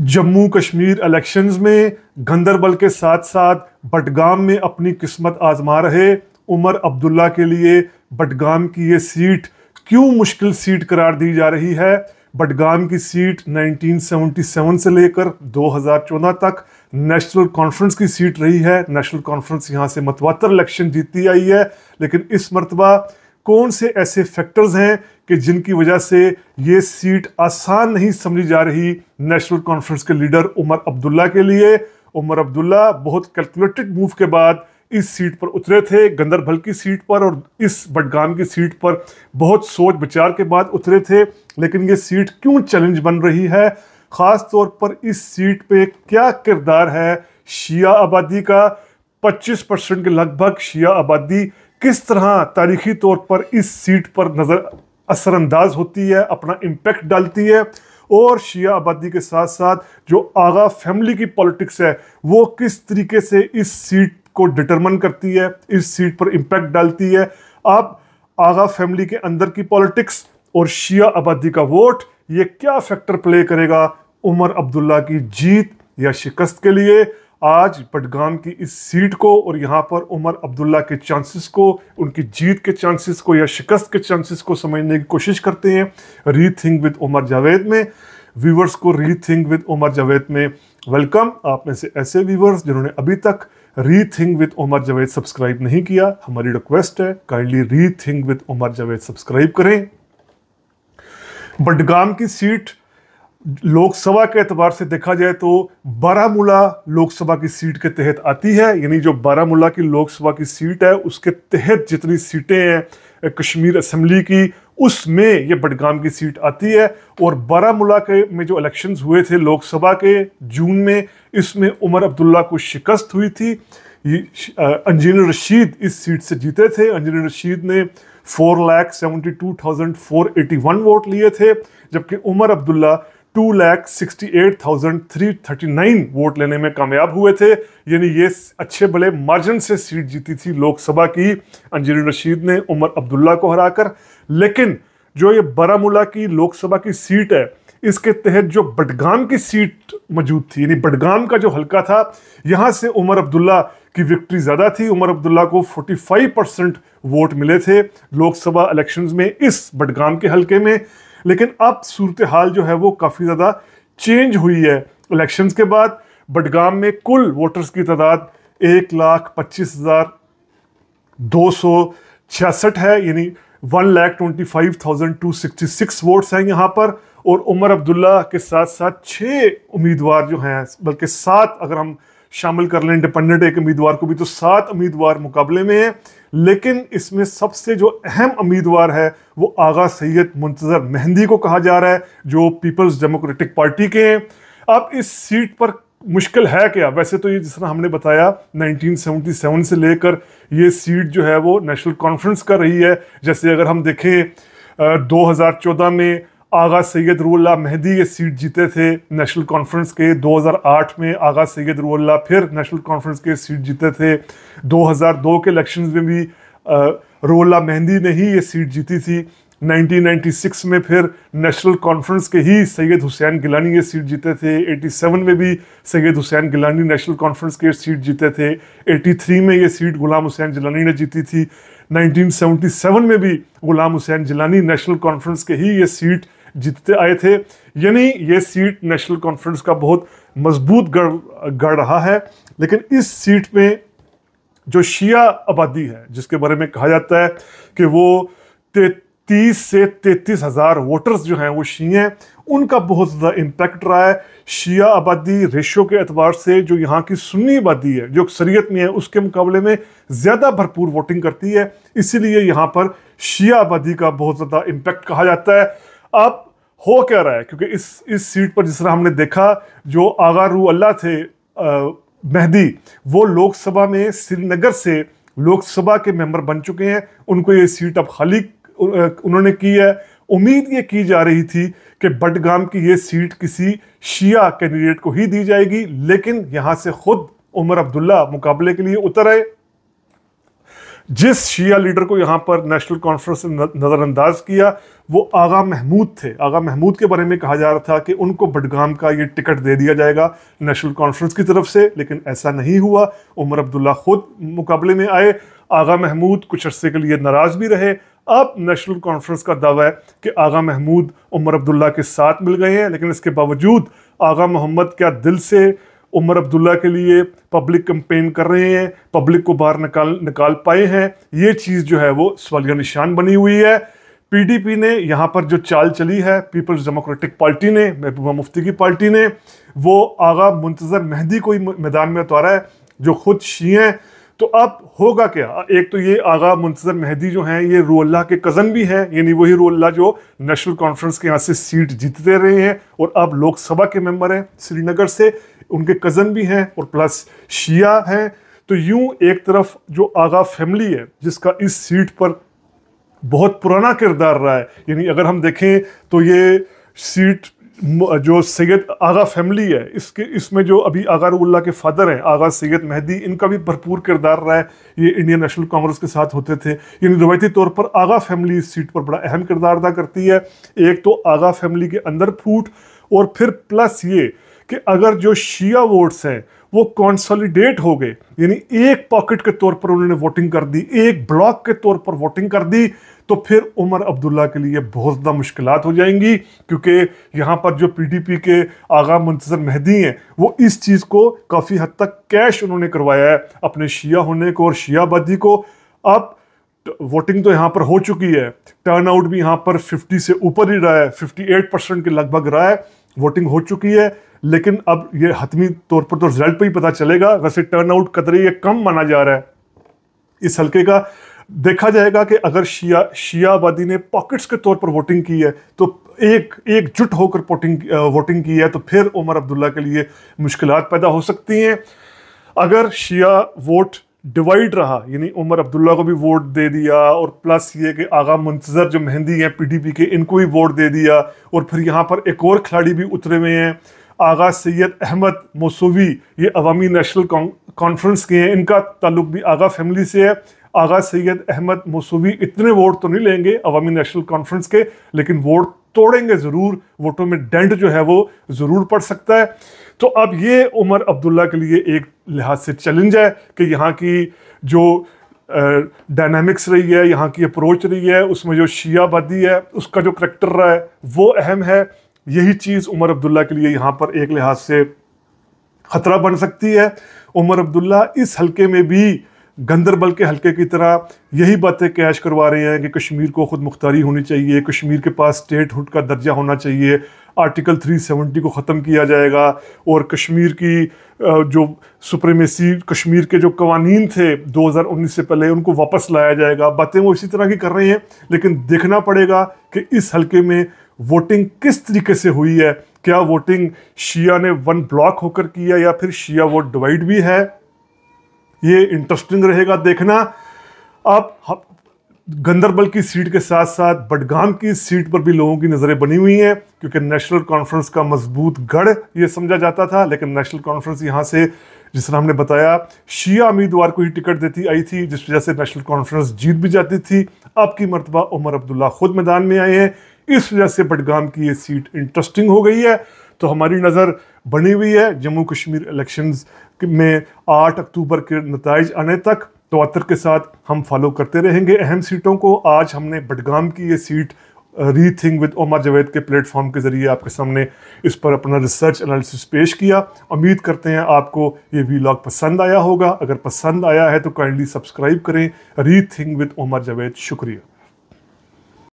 Jammu Kashmir elections में गंदरबल के साथ साथ बटगाम में अपनी किस्मत आजमा रहे उमर अब्दुल्ला के लिए बटगाम की ये सीट क्यों मुश्किल सीट करार दी जा रही है बटगाम की सीट 1977 से लेकर 2014 तक नेशनल कॉन्फ्रेंस की सीट रही है नेशनल कॉन्फ्रेंस यहाँ से मतवातर इलेक्शन जीतती आई है लेकिन इस मरतबा कौन से ऐसे फैक्टर्स हैं कि जिनकी वजह से ये सीट आसान नहीं समझी जा रही नेशनल कॉन्फ्रेंस के लीडर उमर अब्दुल्ला के लिए उमर अब्दुल्ला बहुत कैलकुलेटेड मूव के बाद इस सीट पर उतरे थे गंदरबल की सीट पर और इस बडगाम की सीट पर बहुत सोच विचार के बाद उतरे थे लेकिन ये सीट क्यों चैलेंज बन रही है ख़ास तौर पर इस सीट पे क्या किरदार है शिया आबादी का 25 परसेंट के लगभग शिया आबादी किस तरह तारीखी तौर पर इस सीट पर नज़र असरअंदाज होती है अपना इम्पेक्ट डालती है और शिया आबादी के साथ साथ जो आगा फैमिली की पॉलिटिक्स है वो किस तरीके से इस सीट को डिटरमन करती है इस सीट पर इम्पैक्ट डालती है अब आगा फैमिली के अंदर की पॉलिटिक्स और शिया आबादी का वोट ये क्या फैक्टर प्ले करेगा उमर अब्दुल्ला की जीत या शिकस्त के लिए आज पटगाम की इस सीट को और यहाँ पर उमर अब्दुल्ला के चांसेस को उनकी जीत के चांसेस को या शिकस्त के चांसेस को समझने की कोशिश करते हैं री थिंक विद उमर जावेद में व्यूवर्स को री थिंक विद उमर जावेद में वेलकम आप में से ऐसे व्यूवर्स जिन्होंने अभी तक re think with Omar Javed subscribe नहीं किया हमारी रिक्वेस्ट है kindly re think with Omar Javed subscribe करें बडगाम की सीट लोकसभा के एतबार से देखा जाए तो बारामूला लोकसभा की सीट के तहत आती है यानी जो बारामूला की लोकसभा की सीट है उसके तहत जितनी सीटें हैं कश्मीर असम्बली की उसमें ये बडगाम की सीट आती है और बारामूला के में जो इलेक्शंस हुए थे लोकसभा के जून में इसमें उमर अब्दुल्ला को शिकस्त हुई थी अंजीन रशीद इस सीट से जीते थे अंजीन रशीद ने four lakh seventy two thousand four eighty one vote लिए थे जबकि Omar Abdullah two lakh sixty eight thousand three thirty nine vote लेने में कामयाब हुए थे यानी ये अच्छे भले मार्जिन से सीट जीती थी लोकसभा की अंजनी रशीद ने उमर अब्दुल्ला को हराकर लेकिन जो ये बारामूला की लोकसभा की सीट है इसके तहत जो बडगाम की सीट मौजूद थी यानी बडगाम का जो हल्का था यहाँ से उमर अब्दुल्ला की विक्ट्री ज़्यादा थी उमर अब्दुल्ला को 45 परसेंट वोट मिले थे लोकसभा इलेक्शंस में इस बडगाम के हल्के में लेकिन अब सूरत हाल जो है वो काफ़ी ज़्यादा चेंज हुई है इलेक्शन के बाद बडगाम में कुल वोटर्स की तादाद एक लाख पच्चीस हज़ार दो सौ छियासठ है यानी one lakh twenty five thousand two sixty six votes हैं यहाँ पर और उमर अब्दुल्ला के साथ साथ छः उम्मीदवार जो हैं बल्कि सात अगर हम शामिल कर लें इंडिपेंडेंट एक उम्मीदवार को भी तो सात उम्मीदवार मुकाबले में हैं लेकिन इसमें सबसे जो अहम उम्मीदवार है वो आगा सैयद मुंतज़र मेहंदी को कहा जा रहा है जो पीपल्स डेमोक्रेटिक पार्टी के हैं अब इस सीट पर मुश्किल है क्या वैसे तो ये जिस तरह हमने बताया 1977 से लेकर ये सीट जो है वो नेशनल कॉन्फ्रेंस कर रही है जैसे अगर हम देखें 2014 में आगा सैयद रूल्ला मेहदी ये सीट जीते थे नेशनल कॉन्फ्रेंस के 2008 में आगा सैयद रूल्ला फिर नेशनल कॉन्फ्रेंस के सीट जीते थे 2002 के इलेक्शंस में भी रूल्ला मेहंदी ने ही ये सीट जीती थी 1996 में फिर नेशनल कॉन्फ्रेंस के ही सैयद हुसैन गिलानी ये सीट जीते थे 87 में भी सैयद हुसैन गिलानी नेशनल कॉन्फ्रेंस के सीट जीते थे 83 में ये सीट गुलाम हुसैन जिलानी ने जीती थी 1977 में भी गुलाम हुसैन जिलानी नेशनल कॉन्फ्रेंस के ही ये सीट जीतते आए थे यानी ये सीट नेशनल कॉन्फ्रेंस का बहुत मजबूत गढ़ गढ़ रहा है लेकिन इस सीट में जो शिया आबादी है जिसके बारे में कहा जाता है कि वो तीस से तैतीस हज़ार वोटर्स जो हैं वो शी हैं उनका बहुत ज़्यादा इम्पेक्ट रहा है शिया आबादी रेशो के अतबार से जो यहाँ की सुन्नी आबादी है जो अक्सरीत में है उसके मुकाबले में ज़्यादा भरपूर वोटिंग करती है इसीलिए यहाँ पर शिया आबादी का बहुत ज़्यादा इम्पेक्ट कहा जाता है अब हो क्या रहा है क्योंकि इस इस सीट पर जिस तरह हमने देखा जो आगा रू अल्लाह थे मेहदी वो लोकसभा में श्रीनगर से लोकसभा के मेंबर बन चुके हैं उनको ये सीट अब खाली उन्होंने की है उम्मीद ये की जा रही थी कि बडगाम की ये सीट किसी शिया कैंडिडेट को ही दी जाएगी लेकिन यहाँ से खुद उमर अब्दुल्ला मुकाबले के लिए उतर आए जिस शिया लीडर को यहाँ पर नेशनल कॉन्फ्रेंस ने नज़रअंदाज किया वो आगा महमूद थे आगा महमूद के बारे में कहा जा रहा था कि उनको बडगाम का ये टिकट दे दिया जाएगा नेशनल कॉन्फ्रेंस की तरफ से लेकिन ऐसा नहीं हुआ उमर अब्दुल्ला खुद मुकाबले में आए आगा महमूद कुछ अरसे के लिए नाराज़ भी रहे अब नेशनल कॉन्फ्रेंस का दावा है कि आगा महमूद उमर अब्दुल्ला के साथ मिल गए हैं लेकिन इसके बावजूद आगा मोहम्मद क्या दिल से उमर अब्दुल्ला के लिए पब्लिक कंपेन कर रहे हैं पब्लिक को बाहर निकाल निकाल पाए हैं ये चीज़ जो है वो सवाल का निशान बनी हुई है पीडीपी ने यहाँ पर जो चाल चली है पीपल्स डेमोक्रेटिक पार्टी ने महबूबा मुफ्ती की पार्टी ने वो आगा मुंतज़र मेहदी को ही मैदान में उतारा है जो खुद शी हैं तो अब होगा क्या एक तो ये आगा मुंतजर मेहदी जो हैं ये रोल्ला के कज़न भी हैं यानी वही रोल्ला जो नेशनल कॉन्फ्रेंस के यहाँ से सीट जीतते रहे हैं और अब लोकसभा के मेंबर हैं श्रीनगर से उनके कज़न भी हैं और प्लस शिया हैं तो यूं एक तरफ जो आगा फैमिली है जिसका इस सीट पर बहुत पुराना किरदार रहा है यानी अगर हम देखें तो ये सीट जो सैयद आगा फैमिली है इसके इसमें जो अभी आगा के फादर हैं आगा सैयद मेहदी इनका भी भरपूर किरदार रहा है ये इंडियन नेशनल कांग्रेस के साथ होते थे यानी रवायती तौर पर आगा फैमिली इस सीट पर बड़ा अहम किरदार अदा करती है एक तो आगा फैमिली के अंदर फूट और फिर प्लस ये कि अगर जो शिया वोट्स हैं वो कॉन्सोलिडेट हो गए यानी एक पॉकेट के तौर पर उन्होंने वोटिंग कर दी एक ब्लॉक के तौर पर वोटिंग कर दी तो फिर उमर अब्दुल्ला के लिए बहुत ज़्यादा मुश्किल हो जाएंगी क्योंकि यहाँ पर जो पीडीपी के आगा मुंतजर महदी हैं वो इस चीज़ को काफ़ी हद तक कैश उन्होंने करवाया है अपने शिया होने को और शियाबादी को अब वोटिंग तो यहाँ पर हो चुकी है टर्नआउट भी यहाँ पर 50 से ऊपर ही रहा है 58 परसेंट के लगभग रहा है वोटिंग हो चुकी है लेकिन अब ये हतमी तौर पर तो रिजल्ट पर ही पता चलेगा वैसे टर्नआउट कतरे ये कम माना जा रहा है इस हल्के का देखा जाएगा कि अगर शिया शियाबादी ने पॉकेट्स के तौर पर वोटिंग की है तो एक एकजुट होकर वोटिंग वोटिंग की है तो फिर उमर अब्दुल्ला के लिए मुश्किल पैदा हो सकती हैं अगर शिया वोट डिवाइड रहा यानी उमर अब्दुल्ला को भी वोट दे दिया और प्लस ये कि आगा मुंतजर जो मेहंदी हैं पीडीपी के इनको भी वोट दे दिया और फिर यहाँ पर एक और खिलाड़ी भी उतरे हुए हैं आगा सैयद अहमद मसूवी ये अवामी नेशनल कॉन्फ्रेंस के हैं इनका ताल्लुक भी आगा फैमिली से है आगा सैयद अहमद मसूवी इतने वोट तो नहीं लेंगे अवामी नेशनल कॉन्फ्रेंस के लेकिन वोट तोड़ेंगे ज़रूर वोटों में डेंट जो है वो ज़रूर पड़ सकता है तो अब ये उमर अब्दुल्ला के लिए एक लिहाज से चैलेंज है कि यहाँ की जो डायनामिक्स रही है यहाँ की अप्रोच रही है उसमें जो शियाबादी है उसका जो करेक्टर रहा है वो अहम है यही चीज़ उमर अब्दुल्ला के लिए यहाँ पर एक लिहाज से ख़तरा बन सकती है उमर अब्दुल्ला इस हलके में भी गंदरबल के हलके की तरह यही बातें कैश करवा रहे हैं कि कश्मीर को ख़ुद मुख्तारी होनी चाहिए कश्मीर के पास स्टेट हुड का दर्जा होना चाहिए आर्टिकल 370 को ख़त्म किया जाएगा और कश्मीर की जो सुप्रीमेसी कश्मीर के जो कवानीन थे 2019 से पहले उनको वापस लाया जाएगा बातें वो इसी तरह की कर रहे हैं लेकिन देखना पड़ेगा कि इस हलके में वोटिंग किस तरीके से हुई है क्या वोटिंग शिया ने वन ब्लॉक होकर किया या फिर शिया वोट डिवाइड भी है ये इंटरेस्टिंग रहेगा देखना अब गंदरबल की सीट के साथ साथ बडगाम की सीट पर भी लोगों की नज़रें बनी हुई हैं क्योंकि नेशनल कॉन्फ्रेंस का मजबूत गढ़ ये समझा जाता था लेकिन नेशनल कॉन्फ्रेंस यहाँ से जिस तरह हमने बताया शिया उम्मीदवार को ही टिकट देती आई थी जिस वजह से नेशनल कॉन्फ्रेंस जीत भी जाती थी अब की मरतबा उमर अब्दुल्ला खुद मैदान में आए हैं इस वजह से बडगाम की ये सीट इंटरेस्टिंग हो गई है तो हमारी नज़र बनी हुई है जम्मू कश्मीर इलेक्शंस में आठ अक्टूबर के नतज आने तक तो अतर के साथ हम फॉलो करते रहेंगे अहम सीटों को आज हमने बडगाम की ये सीट री थिंक विद उमर जावेद के प्लेटफॉर्म के ज़रिए आपके सामने इस पर अपना रिसर्च एनालिसिस पेश किया उम्मीद करते हैं आपको ये वीलॉग पसंद आया होगा अगर पसंद आया है तो काइंडली सब्सक्राइब करें री थिंक विद उमर जावेद शुक्रिया